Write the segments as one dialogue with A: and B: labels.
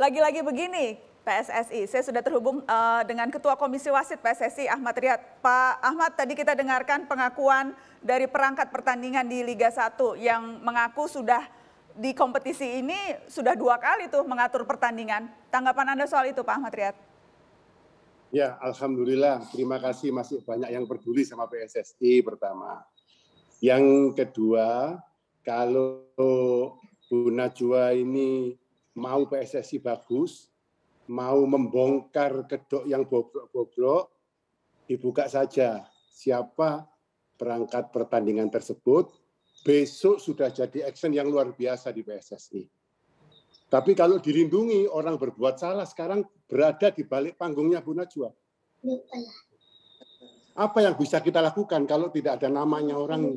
A: Lagi-lagi begini, PSSI. Saya sudah terhubung uh, dengan Ketua Komisi Wasit PSSI Ahmad Riyad. Pak Ahmad, tadi kita dengarkan pengakuan dari perangkat pertandingan di Liga 1 yang mengaku sudah di kompetisi ini sudah dua kali tuh mengatur pertandingan. Tanggapan Anda soal itu Pak Ahmad Riyad?
B: Ya, Alhamdulillah. Terima kasih masih banyak yang peduli sama PSSI pertama. Yang kedua, kalau Bu Najwa ini mau PSSI bagus, mau membongkar kedok yang bobrok-bobrok, dibuka saja siapa perangkat pertandingan tersebut. Besok sudah jadi action yang luar biasa di PSSI. Tapi kalau dilindungi orang berbuat salah sekarang berada di balik panggungnya Bu Najwa. Ya. Apa yang bisa kita lakukan kalau tidak ada namanya orang?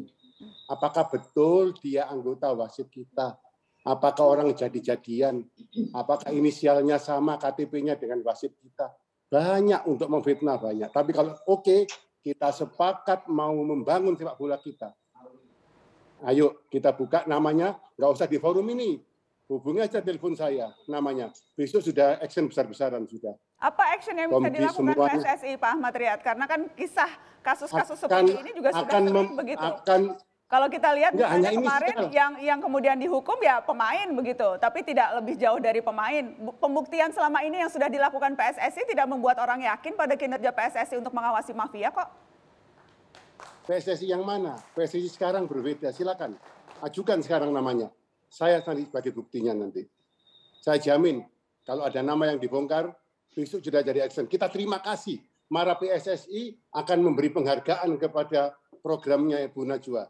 B: Apakah betul dia anggota wasit kita? Apakah orang jadi-jadian? Apakah inisialnya sama KTP-nya dengan wasit kita? Banyak untuk memfitnah banyak. Tapi kalau oke, okay, kita sepakat mau membangun sepak bola kita. Ayo kita buka namanya, nggak usah di forum ini. Hubungi aja telepon saya namanya. Besok sudah action besar-besaran sudah.
A: Apa action yang bisa dilakukan semuanya, PSSI Pak Ahmad Riyad? Karena kan kisah kasus-kasus seperti ini juga akan sudah begitu. Akan kalau kita lihat Nggak, misalnya kemarin yang yang kemudian dihukum ya pemain begitu, tapi tidak lebih jauh dari pemain. Pembuktian selama ini yang sudah dilakukan PSSI tidak membuat orang yakin pada kinerja PSSI untuk mengawasi mafia kok.
B: PSSI yang mana? PSSI sekarang berbeda, silakan. Ajukan sekarang namanya. Saya nanti sebagai buktinya nanti. Saya jamin kalau ada nama yang dibongkar, besok sudah jadi action. Kita terima kasih. Mara PSSI akan memberi penghargaan kepada programnya Ibu Najwa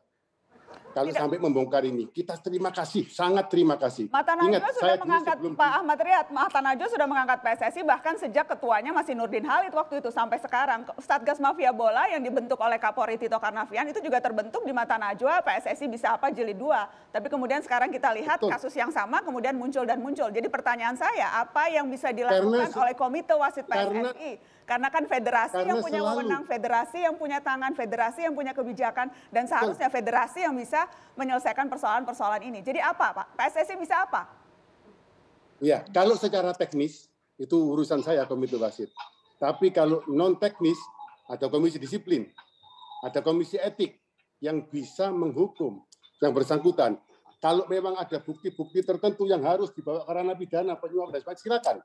B: kalau Tidak. sampai membongkar ini. Kita terima kasih, sangat terima kasih. Mata Najwa Ingat, sudah mengangkat sebelum...
A: Pak Ahmad Riyad, Mata Najwa sudah mengangkat PSSI bahkan sejak ketuanya masih Nurdin Halid waktu itu sampai sekarang. Satgas Mafia Bola yang dibentuk oleh Kapolri Tito Karnavian itu juga terbentuk di Mata Najwa PSSI bisa apa jeli dua. Tapi kemudian sekarang kita lihat Betul. kasus yang sama kemudian muncul dan muncul. Jadi pertanyaan saya, apa yang bisa dilakukan karena, oleh Komite Wasit PSSI? Karena, karena kan federasi karena yang punya selalu, wewenang, federasi yang punya tangan, federasi yang punya kebijakan, dan seharusnya federasi yang bisa menyelesaikan persoalan-persoalan ini. Jadi apa Pak? PSSI bisa apa?
B: Ya, kalau secara teknis itu urusan saya komite wasit. Tapi kalau non teknis ada komisi disiplin, ada komisi etik yang bisa menghukum yang bersangkutan. Kalau memang ada bukti-bukti tertentu yang harus dibawa ke ranah pidana, penyuap dan sebagainya, silakan.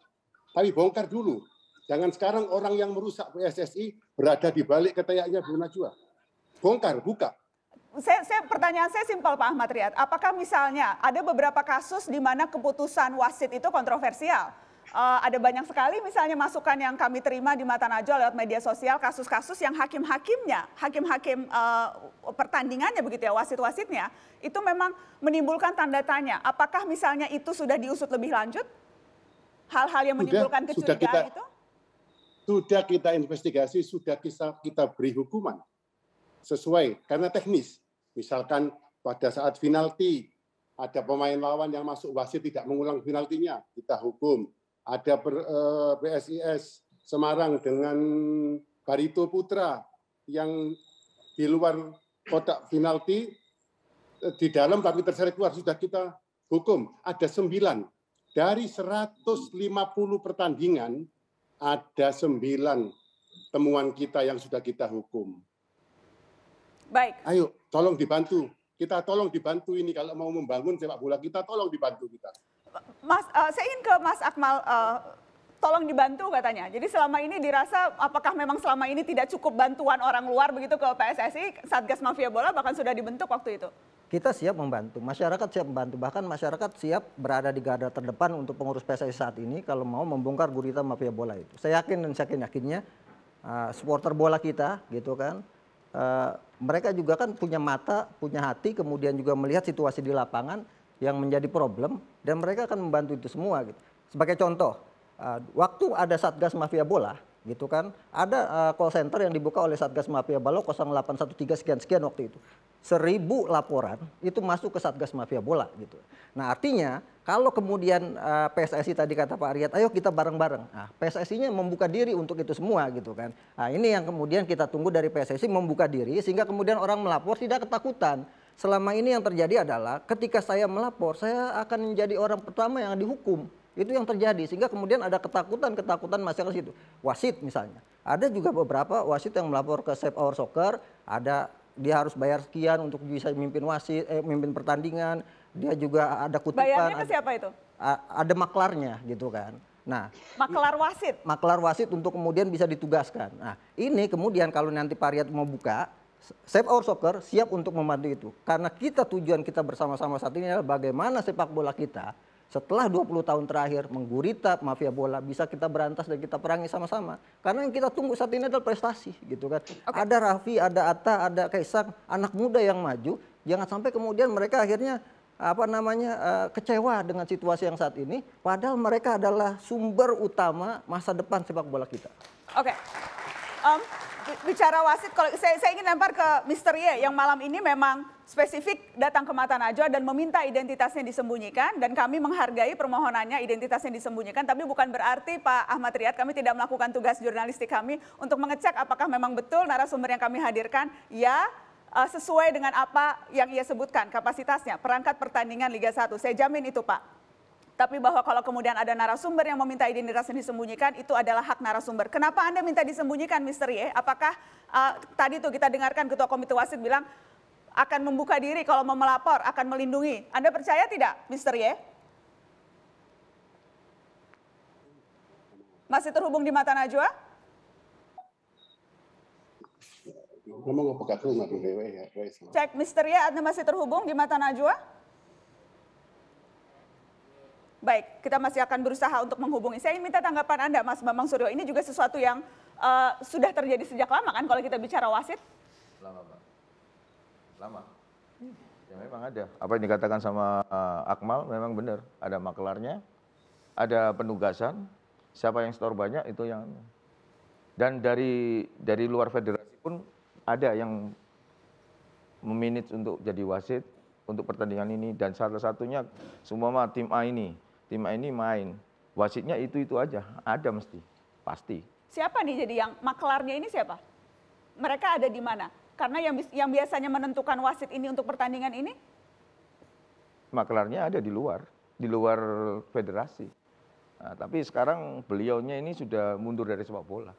B: Tapi bongkar dulu. Jangan sekarang orang yang merusak PSSI berada di balik ketayaknya Bu Najwa. Bongkar, buka
A: saya, saya pertanyaan saya simpel Pak Ahmad Riyad. Apakah misalnya ada beberapa kasus di mana keputusan wasit itu kontroversial? Uh, ada banyak sekali misalnya masukan yang kami terima di Mata Najwa lewat media sosial kasus-kasus yang hakim-hakimnya, hakim-hakim uh, pertandingannya begitu ya, wasit-wasitnya itu memang menimbulkan tanda tanya. Apakah misalnya itu sudah diusut lebih lanjut? Hal-hal yang menimbulkan kecurigaan sudah kita,
B: itu? Sudah kita investigasi, sudah kita, kita beri hukuman sesuai karena teknis. Misalkan pada saat penalti ada pemain lawan yang masuk wasit tidak mengulang penaltinya, kita hukum. Ada per, eh, PSIS Semarang dengan Barito Putra yang di luar kotak penalti eh, di dalam tapi terseret keluar sudah kita hukum. Ada sembilan dari 150 pertandingan ada sembilan temuan kita yang sudah kita hukum. Baik. Ayo tolong dibantu. Kita tolong dibantu ini kalau mau membangun sepak bola kita tolong dibantu kita.
A: Mas, uh, saya ingin ke Mas Akmal. Uh tolong dibantu katanya. Jadi selama ini dirasa apakah memang selama ini tidak cukup bantuan orang luar begitu ke PSSI, Satgas Mafia Bola bahkan sudah dibentuk waktu itu?
C: Kita siap membantu, masyarakat siap membantu, bahkan masyarakat siap berada di garda terdepan untuk pengurus PSSI saat ini kalau mau membongkar gurita Mafia Bola itu. Saya yakin dan saya yakin yakinnya uh, supporter bola kita gitu kan, uh, mereka juga kan punya mata, punya hati, kemudian juga melihat situasi di lapangan yang menjadi problem dan mereka akan membantu itu semua gitu. Sebagai contoh, ah, waktu ada Satgas Mafia Bola, gitu kan. Ada uh, call center yang dibuka oleh Satgas Mafia Bola 0813 sekian sekian waktu itu. Seribu laporan itu masuk ke Satgas Mafia Bola gitu. Nah artinya kalau kemudian uh, eh, PSSI tadi kata Pak Arya ayo kita bareng-bareng. Nah, PSSI-nya membuka diri untuk itu semua gitu kan. Nah, ini yang kemudian kita tunggu dari PSSI membuka diri sehingga kemudian orang melapor tidak ketakutan. Selama ini yang terjadi adalah ketika saya melapor, saya akan menjadi orang pertama yang dihukum itu yang terjadi sehingga kemudian ada ketakutan-ketakutan masyarakat situ. Wasit misalnya. Ada juga beberapa wasit yang melapor ke Save Our Soccer, ada dia harus bayar sekian untuk bisa memimpin wasit, eh, memimpin pertandingan. Dia juga ada kutipan. Bayarnya ke ada, siapa itu? Ada maklarnya gitu kan. Nah,
A: maklar wasit.
C: Maklar wasit untuk kemudian bisa ditugaskan. Nah, ini kemudian kalau nanti Pariat mau buka, Save Our Soccer siap untuk membantu itu. Karena kita tujuan kita bersama-sama saat ini adalah bagaimana sepak bola kita setelah 20 tahun terakhir menggurita mafia bola bisa kita berantas dan kita perangi sama-sama. Karena yang kita tunggu saat ini adalah prestasi gitu kan. Okay. Ada Raffi, ada Atta, ada Kaisang, anak muda yang maju. Jangan sampai kemudian mereka akhirnya apa namanya eh, kecewa dengan situasi yang saat ini padahal mereka adalah sumber utama masa depan sepak bola kita.
A: Oke. Okay. Um bicara wasit, kalau saya, saya ingin lempar ke misteri Ye yang malam ini memang spesifik datang ke Mata Najwa dan meminta identitasnya disembunyikan dan kami menghargai permohonannya identitasnya disembunyikan tapi bukan berarti Pak Ahmad Riyad kami tidak melakukan tugas jurnalistik kami untuk mengecek apakah memang betul narasumber yang kami hadirkan ya eh, sesuai dengan apa yang ia sebutkan kapasitasnya perangkat pertandingan Liga 1 saya jamin itu Pak tapi bahwa kalau kemudian ada narasumber yang meminta identitas ini disembunyikan itu adalah hak narasumber. Kenapa Anda minta disembunyikan Mister Ye? Apakah uh, tadi tuh kita dengarkan Ketua Komite Wasit bilang akan membuka diri kalau mau melapor, akan melindungi. Anda percaya tidak Mister Ye? Masih terhubung di mata Najwa?
B: E ya, e
A: Cek Mister Ye, Anda masih terhubung di mata Najwa? Baik, kita masih akan berusaha untuk menghubungi. Saya ingin minta tanggapan Anda, Mas Bambang Suryo. Ini juga sesuatu yang uh, sudah terjadi sejak lama kan kalau kita bicara wasit?
C: Lama, Pak. Lama. Ya memang ada. Apa yang dikatakan sama uh, Akmal memang benar. Ada makelarnya, ada penugasan. Siapa yang store banyak itu yang... Anu. Dan dari dari luar federasi pun ada yang meminit untuk jadi wasit untuk pertandingan ini dan salah satunya semua tim A ini tim ini main. Wasitnya itu-itu aja, ada mesti, pasti.
A: Siapa nih jadi yang maklarnya ini siapa? Mereka ada di mana? Karena yang yang biasanya menentukan wasit ini untuk pertandingan ini
C: maklarnya ada di luar, di luar federasi. Nah, tapi sekarang beliaunya ini sudah mundur dari sepak bola.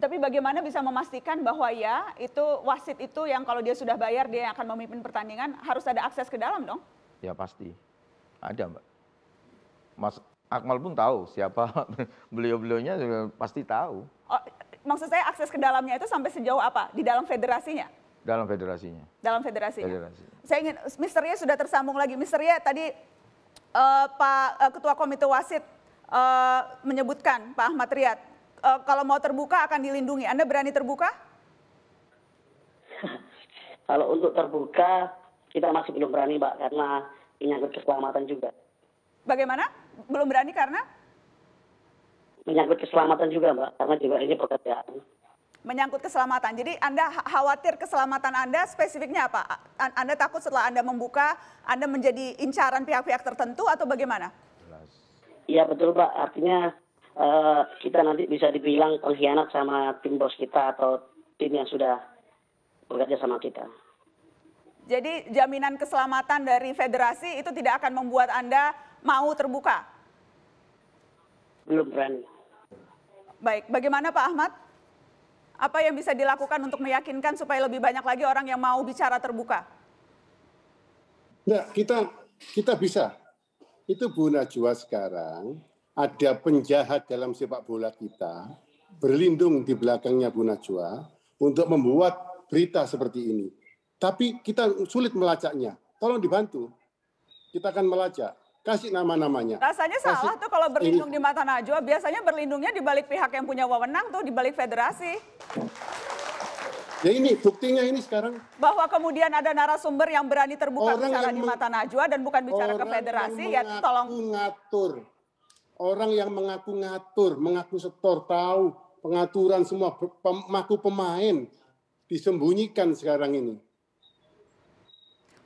A: Tapi bagaimana bisa memastikan bahwa ya itu wasit itu yang kalau dia sudah bayar dia akan memimpin pertandingan harus ada akses ke dalam dong?
C: Ya pasti, ada mbak. Mas Akmal pun tahu siapa beliau-beliaunya pasti tahu.
A: Oh, maksud saya akses ke dalamnya itu sampai sejauh apa? Di dalam federasinya?
C: Dalam federasinya.
A: Dalam federasinya. Federasi. Saya ingin misternya sudah tersambung lagi. Misternya tadi uh, Pak uh, Ketua Komite Wasit uh, menyebutkan Pak Ahmad Riyad uh, kalau mau terbuka akan dilindungi. Anda berani terbuka? kalau untuk terbuka kita masih belum berani, Pak, karena menyangkut keselamatan juga. Bagaimana? belum berani karena menyangkut keselamatan juga mbak karena juga ini pekerjaan menyangkut keselamatan jadi anda khawatir keselamatan anda spesifiknya apa anda takut setelah anda membuka anda menjadi incaran pihak-pihak tertentu atau bagaimana iya betul mbak artinya uh, kita nanti bisa dibilang pengkhianat sama tim bos kita atau tim yang sudah bekerja sama kita jadi jaminan keselamatan dari federasi itu tidak akan membuat anda mau terbuka? Belum berani. Baik, bagaimana Pak Ahmad? Apa yang bisa dilakukan untuk meyakinkan supaya lebih banyak lagi orang yang mau bicara terbuka?
B: Nah, kita kita bisa. Itu Bu Najwa sekarang ada penjahat dalam sepak bola kita berlindung di belakangnya Bu Najwa untuk membuat berita seperti ini. Tapi kita sulit melacaknya. Tolong dibantu. Kita akan melacak kasih nama-namanya. Rasanya kasih. salah tuh kalau berlindung ini. di
A: mata najwa, biasanya berlindungnya di balik pihak yang punya wewenang tuh di balik federasi.
B: Ya ini buktinya ini sekarang.
A: Bahwa kemudian ada narasumber yang berani terbuka orang bicara di mata najwa dan bukan bicara ke federasi ya tolong
B: ngatur. Orang yang mengaku ngatur, mengaku setor tahu pengaturan semua pemaku pemain disembunyikan sekarang ini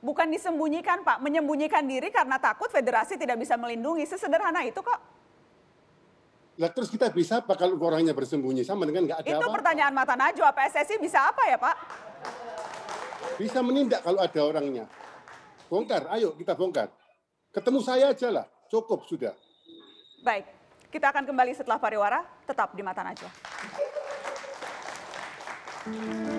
A: bukan disembunyikan Pak, menyembunyikan diri karena takut federasi tidak bisa melindungi. Sesederhana itu kok.
B: Lah terus kita bisa apa kalau orangnya bersembunyi sama dengan nggak ada Itu apa, apa
A: pertanyaan mata Najwa, PSSI bisa apa ya Pak?
B: Bisa menindak kalau ada orangnya. Bongkar, ayo kita bongkar. Ketemu saya aja lah, cukup sudah.
A: Baik, kita akan kembali setelah pariwara, tetap di mata Najwa.